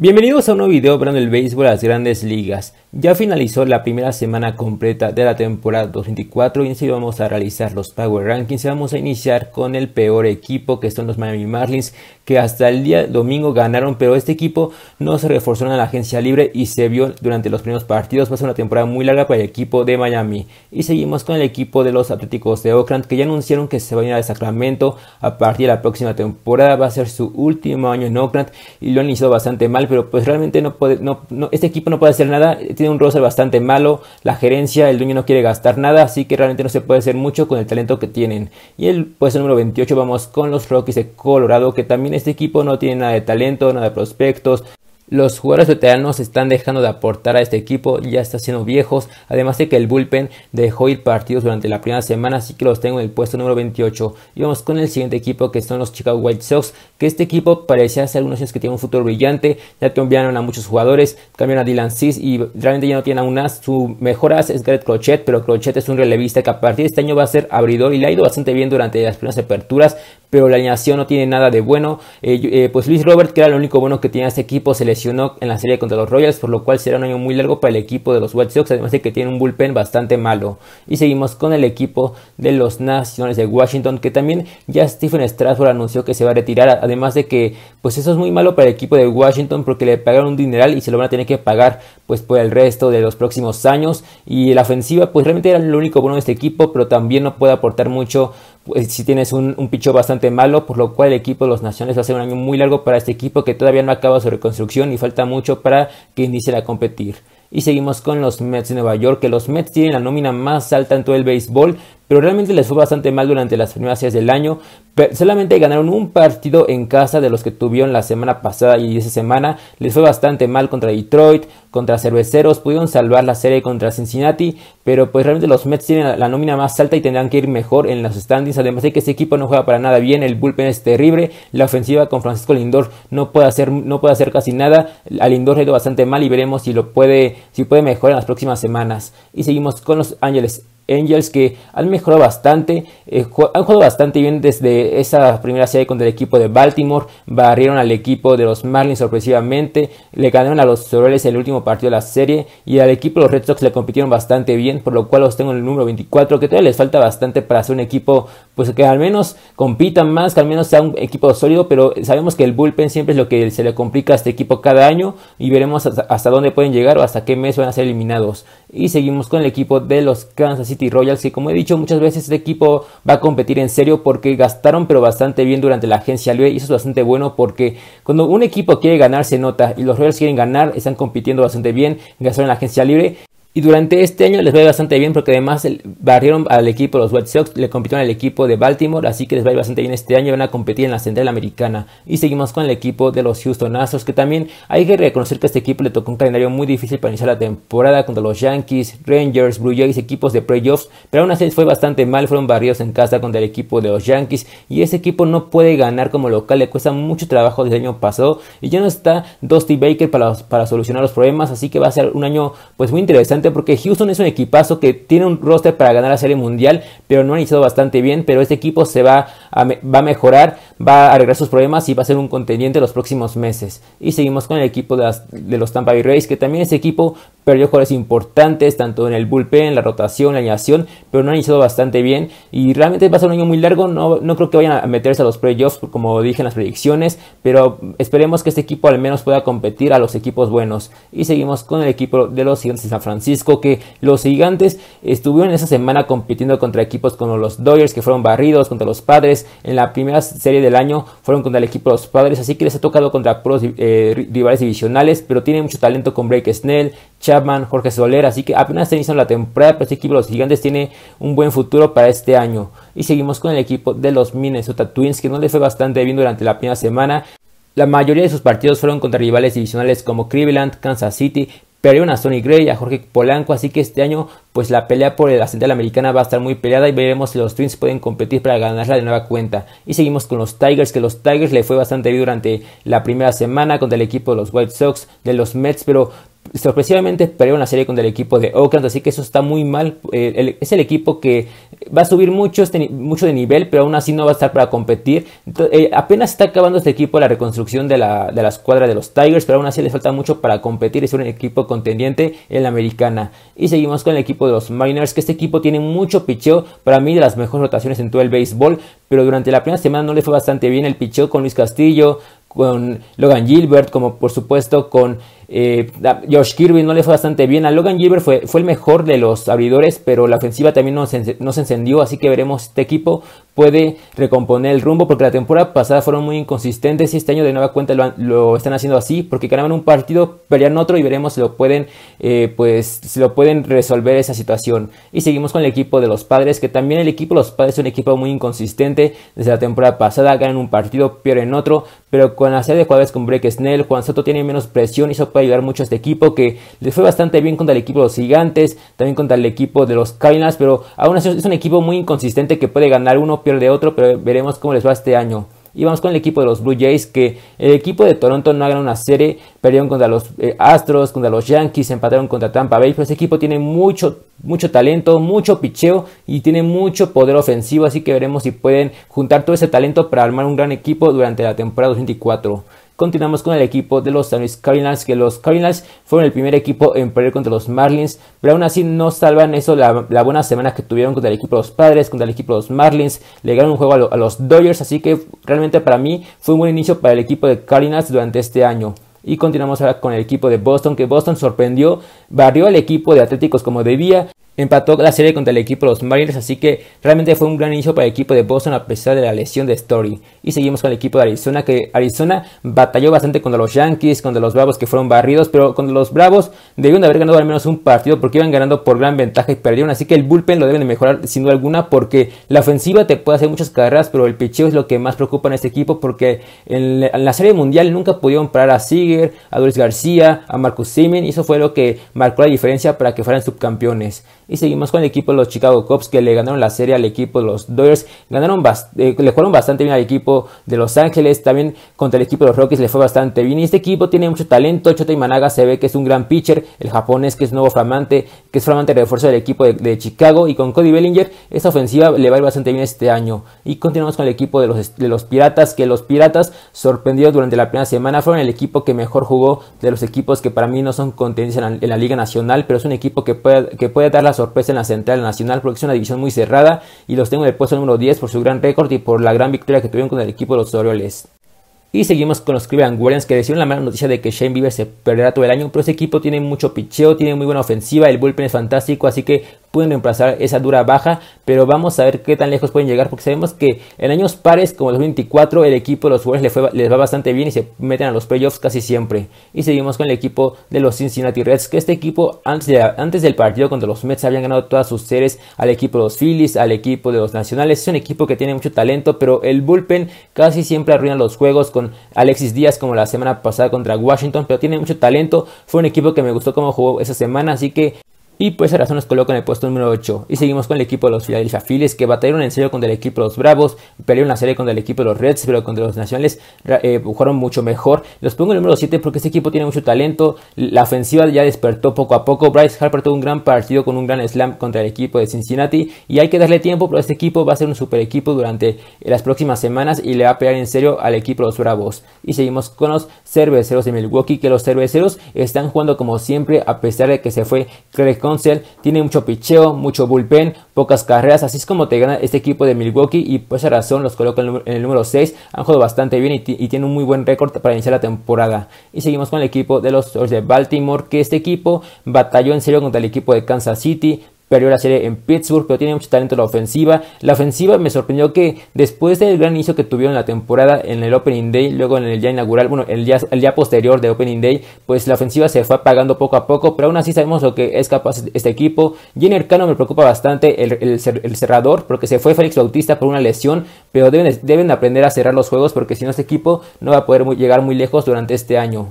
Bienvenidos a un nuevo video para el béisbol de las grandes ligas. Ya finalizó la primera semana completa de la temporada 2024 y en vamos a realizar los Power Rankings vamos a iniciar con el peor equipo que son los Miami Marlins que hasta el día domingo ganaron pero este equipo no se reforzó en la agencia libre y se vio durante los primeros partidos. Va a ser una temporada muy larga para el equipo de Miami. Y seguimos con el equipo de los Atléticos de Oakland que ya anunciaron que se va a ir a Sacramento a partir de la próxima temporada. Va a ser su último año en Oakland y lo han iniciado bastante mal pero pues realmente no puede, no, este equipo no puede hacer nada, tiene un roster bastante malo, la gerencia, el dueño no quiere gastar nada, así que realmente no se puede hacer mucho con el talento que tienen. Y el puesto número 28 vamos con los Rockies de Colorado, que también este equipo no tiene nada de talento, nada de prospectos, los jugadores veteranos están dejando de aportar a este equipo, ya está siendo viejos, además de que el bullpen dejó ir partidos durante la primera semana, así que los tengo en el puesto número 28. Y vamos con el siguiente equipo que son los Chicago White Sox, que este equipo parecía hace algunos años que tiene un futuro brillante, ya cambiaron a muchos jugadores, cambiaron a Dylan Cis y realmente ya no tiene a su mejor as es Garrett Crochet, pero Crochet es un relevista que a partir de este año va a ser abridor y le ha ido bastante bien durante las primeras aperturas, pero la alineación no tiene nada de bueno. Eh, eh, pues Luis Robert, que era el único bueno que tenía este equipo, se lesionó en la serie contra los Royals, por lo cual será un año muy largo para el equipo de los White Sox, además de que tiene un bullpen bastante malo. Y seguimos con el equipo de los Naciones de Washington, que también ya Stephen Strasburg anunció que se va a retirar, además de que pues eso es muy malo para el equipo de Washington porque le pagaron un dineral y se lo van a tener que pagar pues por el resto de los próximos años y la ofensiva pues realmente era lo único bueno de este equipo, pero también no puede aportar mucho eh, si tienes un, picho bastante malo, por lo cual el equipo de los naciones... va a ser un año muy largo para este equipo que todavía no acaba su reconstrucción y falta mucho para que inicie a competir. Y seguimos con los Mets de Nueva York, que los Mets tienen la nómina más alta en todo el béisbol, pero realmente les fue bastante mal durante las primeras series del año. solamente ganaron un partido en casa de los que tuvieron la semana pasada y esa semana. Les fue bastante mal contra Detroit, contra Cerveceros. Pudieron salvar la serie contra Cincinnati, pero pues realmente los Mets tienen la nómina más alta y tendrán que ir mejor en las standings. Además de que ese equipo no juega para nada bien, el bullpen es terrible. La ofensiva con Francisco Lindor no puede hacer, no puede hacer casi nada. A Lindor le ha bastante mal y veremos si lo puede, si puede mejorar en las próximas semanas. Y seguimos con los Ángeles Angels que han mejorado bastante, eh, han jugado bastante bien desde esa primera serie contra el equipo de Baltimore, barrieron al equipo de los Marlins sorpresivamente, le ganaron a los Orioles el último partido de la serie y al equipo de los Red Sox le compitieron bastante bien, por lo cual los tengo en el número 24, que todavía les falta bastante para ser un equipo pues que al menos compitan más, que al menos sea un equipo sólido, pero sabemos que el bullpen siempre es lo que se le complica a este equipo cada año y veremos hasta dónde pueden llegar o hasta qué mes van a ser eliminados. Y seguimos con el equipo de los Kansas City Royals, que como he dicho muchas veces este equipo va a competir en serio porque gastaron pero bastante bien durante la agencia libre y eso es bastante bueno porque cuando un equipo quiere ganar se nota y los Royals quieren ganar, están compitiendo bastante bien, gastaron en la agencia libre y durante este año les va bastante bien porque además barrieron al equipo de los White Sox, le compitieron al equipo de Baltimore, así que les va a ir bastante bien este año, van a competir en la Central Americana. Y seguimos con el equipo de los Houston Astros, que también hay que reconocer que a este equipo le tocó un calendario muy difícil para iniciar la temporada contra los Yankees, Rangers, Blue Jays, equipos de playoffs, pero aún así fue bastante mal, fueron barridos en casa contra el equipo de los Yankees y ese equipo no puede ganar como local, le cuesta mucho trabajo desde el año pasado y ya no está Dusty Baker para, para solucionar los problemas, así que va a ser un año pues muy interesante porque Houston es un equipazo que tiene un roster para ganar la Serie Mundial, pero no han iniciado bastante bien, pero este equipo se va a, va a mejorar, va a arreglar sus problemas y va a ser un contendiente los próximos meses. Y seguimos con el equipo de, los Tampa Bay Rays, que también ese equipo perdió jugadores importantes, tanto en el bullpen, la rotación, la alineación, pero no han iniciado bastante bien. Y realmente va a ser un año muy largo, no, no creo que vayan a meterse a los playoffs, como dije en las predicciones, pero esperemos que este equipo al menos pueda competir a los equipos buenos. Y seguimos con el equipo de los Gigantes de San Francisco, que los Gigantes estuvieron esa semana compitiendo contra equipos como los Dodgers, que fueron barridos contra los Padres. En la primera serie del año fueron contra el equipo de los Padres, así que les ha tocado contra puros eh, rivales divisionales, pero tienen mucho talento con Blake Snell, Chapman, Jorge Soler, así que apenas se la temporada, pero este equipo de los gigantes tiene un buen futuro para este año. Y seguimos con el equipo de los Minnesota Twins, que no le fue bastante bien durante la primera semana. La mayoría de sus partidos fueron contra rivales divisionales como Cleveland, Kansas City, perdieron a Sonny Gray y a Jorge Polanco, así que este año pues la pelea por el central americana va a estar muy peleada y veremos si los Twins pueden competir para ganarla de nueva cuenta. Y seguimos con los Tigers, que los Tigers le fue bastante bien durante la primera semana contra el equipo de los White Sox, de los Mets, pero sorpresivamente perdieron una serie contra el equipo de Oakland, así que eso está muy mal. Eh, es el equipo que va a subir mucho, este mucho de nivel, pero aún así no va a estar para competir. Eh, apenas está acabando este equipo la reconstrucción de la, escuadra de los Tigers, pero aún así le falta mucho para competir y ser un equipo contendiente en la americana. Y seguimos con el equipo de los Mariners, que este equipo tiene mucho picheo, para mí de las mejores rotaciones en todo el béisbol, pero durante la primera semana no le fue bastante bien el picheo con Luis Castillo, con Logan Gilbert, como por supuesto con eh, Josh Kirby no le fue bastante bien. A Logan Gilbert fue, fue el mejor de los abridores, pero la ofensiva también no se, encendió. Así que veremos si este equipo puede recomponer el rumbo, porque la temporada pasada fueron muy inconsistentes y este año de nueva cuenta lo, están haciendo así, porque ganaban un partido, perdían otro y veremos si lo pueden, eh, pues, si lo pueden resolver esa situación. Y seguimos con el equipo de los padres, que también el equipo de los padres es un equipo muy inconsistente. Desde la temporada pasada ganan un partido, pierden otro, pero con la serie de jugadores con Break Snell, Juan Soto tiene menos presión y eso ayudar mucho a este equipo que les fue bastante bien contra el equipo de los Gigantes, también contra el equipo de los Cardinals, pero aún así es un equipo muy inconsistente que puede ganar uno, pierde otro, pero veremos cómo les va este año. Y vamos con el equipo de los Blue Jays, que el equipo de Toronto no ha ganado una serie, perdieron contra los eh, Astros, contra los Yankees, empataron contra Tampa Bay, pero ese equipo tiene mucho, mucho talento, mucho picheo y tiene mucho poder ofensivo, así que veremos si pueden juntar todo ese talento para armar un gran equipo durante la temporada 2024. Continuamos con el equipo de los San Luis Cardinals, que los Cardinals fueron el primer equipo en perder contra los Marlins, pero aún así no salvan eso la, buena semana que tuvieron contra el equipo de los Padres, contra el equipo de los Marlins, le ganaron un juego a, los Dodgers, así que realmente para mí fue un buen inicio para el equipo de Cardinals durante este año. Y continuamos ahora con el equipo de Boston, que Boston sorprendió, barrió al equipo de Atléticos como debía, empató la serie contra el equipo de los Mariners, así que realmente fue un gran inicio para el equipo de Boston a pesar de la lesión de Story. Y seguimos con el equipo de Arizona, que Arizona batalló bastante contra los Yankees, contra los Bravos que fueron barridos, pero contra los Bravos debieron haber ganado al menos un partido porque iban ganando por gran ventaja y perdieron, así que el bullpen lo deben de mejorar sin duda alguna porque la ofensiva te puede hacer muchas carreras, pero el picheo es lo que más preocupa en este equipo porque en la serie mundial nunca pudieron parar a Seager, a Luis García, a Marcus Simen y eso fue lo que marcó la diferencia para que fueran subcampeones. Y seguimos con el equipo de los Chicago Cubs que le ganaron la serie al equipo de los Dodgers. Ganaron eh, le jugaron bastante bien al equipo de Los Ángeles. También contra el equipo de los Rockies le fue bastante bien. Y este equipo tiene mucho talento. Chota Managa se ve que es un gran pitcher. El japonés que es nuevo flamante, que es flamante refuerzo del equipo de, Chicago. Y con Cody Bellinger, esta ofensiva le va a ir bastante bien este año. Y continuamos con el equipo de los, de los Piratas, que los Piratas sorprendidos durante la primera semana fueron el equipo que mejor jugó de los equipos que para mí no son contendientes en la, Liga Nacional, pero es un equipo que puede, que puede dar las sorpresa en la Central Nacional porque es una división muy cerrada y los tengo en el puesto número 10 por su gran récord y por la gran victoria que tuvieron con el equipo de los Orioles. Y seguimos con los Cleveland Guardians que reciben la mala noticia de que Shane Bieber se perderá todo el año, pero ese equipo tiene mucho picheo, tiene muy buena ofensiva, el bullpen es fantástico, así que pueden reemplazar esa dura baja, pero vamos a ver qué tan lejos pueden llegar, porque sabemos que en años pares como el 2024 el equipo de los Warriors les, va bastante bien y se meten a los playoffs casi siempre. Y seguimos con el equipo de los Cincinnati Reds, que este equipo antes, antes del partido contra los Mets habían ganado todas sus series al equipo de los Phillies, al equipo de los Nacionales, es un equipo que tiene mucho talento, pero el bullpen casi siempre arruina los juegos con Alexis Díaz como la semana pasada contra Washington, pero tiene mucho talento, fue un equipo que me gustó cómo jugó esa semana, así que y por esa razón nos coloca en el puesto número 8. Y seguimos con el equipo de los Philadelphia Phillies, que batallaron en serio contra el equipo de los Bravos, pelearon la serie contra el equipo de los Reds, pero contra los Nacionales eh, jugaron mucho mejor. Los pongo en el número 7 porque este equipo tiene mucho talento. La ofensiva ya despertó poco a poco. Bryce Harper tuvo un gran partido con un gran slam contra el equipo de Cincinnati. Y hay que darle tiempo, pero este equipo va a ser un super equipo durante las próximas semanas y le va a pegar en serio al equipo de los Bravos. Y seguimos con los cerveceros de Milwaukee, que los cerveceros están jugando como siempre, a pesar de que se fue Craig tiene mucho picheo, mucho bullpen, pocas carreras, así es como te gana este equipo de Milwaukee y por esa razón los coloca en el número 6, han jugado bastante bien y, tiene un muy buen récord para iniciar la temporada. Y seguimos con el equipo de los de Baltimore, que este equipo batalló en serio contra el equipo de Kansas City, perdió la serie en Pittsburgh, pero tiene mucho talento la ofensiva. La ofensiva me sorprendió que después del gran inicio que tuvieron la temporada en el Opening Day, luego en el día inaugural, bueno, el día, el día posterior de Opening Day, pues la ofensiva se fue apagando poco a poco, pero aún así sabemos lo que es capaz este equipo. el Cano me preocupa bastante el, cerrador, porque se fue Félix Bautista por una lesión, pero deben, deben aprender a cerrar los juegos porque si no este equipo no va a poder llegar muy lejos durante este año.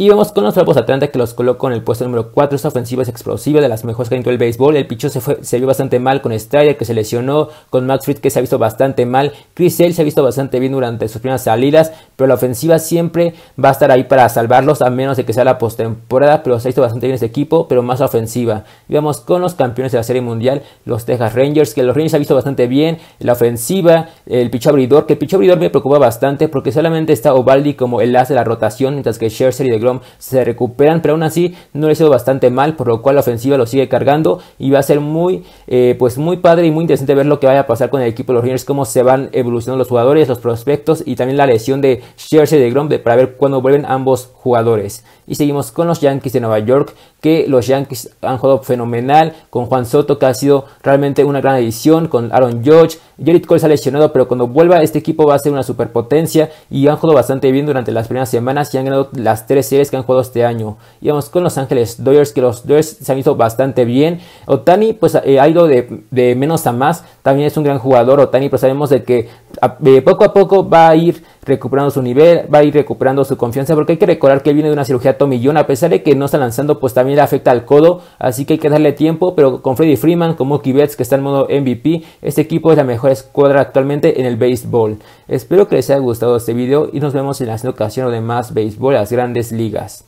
Y vamos con los Bravos Atlanta que los colocó en el puesto número 4. Esta ofensiva es explosiva, de las mejores que dentro el béisbol. El pichón se, se vio bastante mal con Strider que se lesionó, con Max Fried que se ha visto bastante mal. Chris Sale se ha visto bastante bien durante sus primeras salidas, pero la ofensiva siempre va a estar ahí para salvarlos a menos de que sea la postemporada. Pero se ha visto bastante bien este equipo, pero más ofensiva. Y vamos con los campeones de la Serie Mundial, los Texas Rangers, que los Rangers se ha visto bastante bien. La ofensiva, el picho abridor, que el picho abridor me preocupa bastante porque solamente está Ovaldi como el as de la rotación, mientras que Scherzer y de se recuperan, pero aún así no le ha sido bastante mal, por lo cual la ofensiva lo sigue cargando y va a ser muy, eh, pues muy padre y muy interesante ver lo que vaya a pasar con el equipo de los Rangers, cómo se van evolucionando los jugadores, los prospectos y también la lesión de Scherzer de Grom para ver cuándo vuelven ambos jugadores. Y seguimos con los Yankees de Nueva York, que los Yankees han jugado fenomenal con Juan Soto que ha sido realmente una gran edición con Aaron George, Jared Cole se ha lesionado pero cuando vuelva este equipo va a ser una superpotencia y han jugado bastante bien durante las primeras semanas y han ganado las tres series que han jugado este año. Y vamos con Los Ángeles Dodgers que los Dodgers se han visto bastante bien. Otani pues eh, ha ido de, menos a más, también es un gran jugador Otani pero sabemos de que eh, poco a poco va a ir recuperando su nivel, va a ir recuperando su confianza, porque hay que recordar que él viene de una cirugía Tommy John, a pesar de que no está lanzando, pues también le afecta al codo, así que hay que darle tiempo, pero con Freddy Freeman, con Mookie que está en modo MVP, este equipo es la mejor escuadra actualmente en el béisbol. Espero que les haya gustado este video y nos vemos en la siguiente ocasión de más béisbol, las grandes ligas.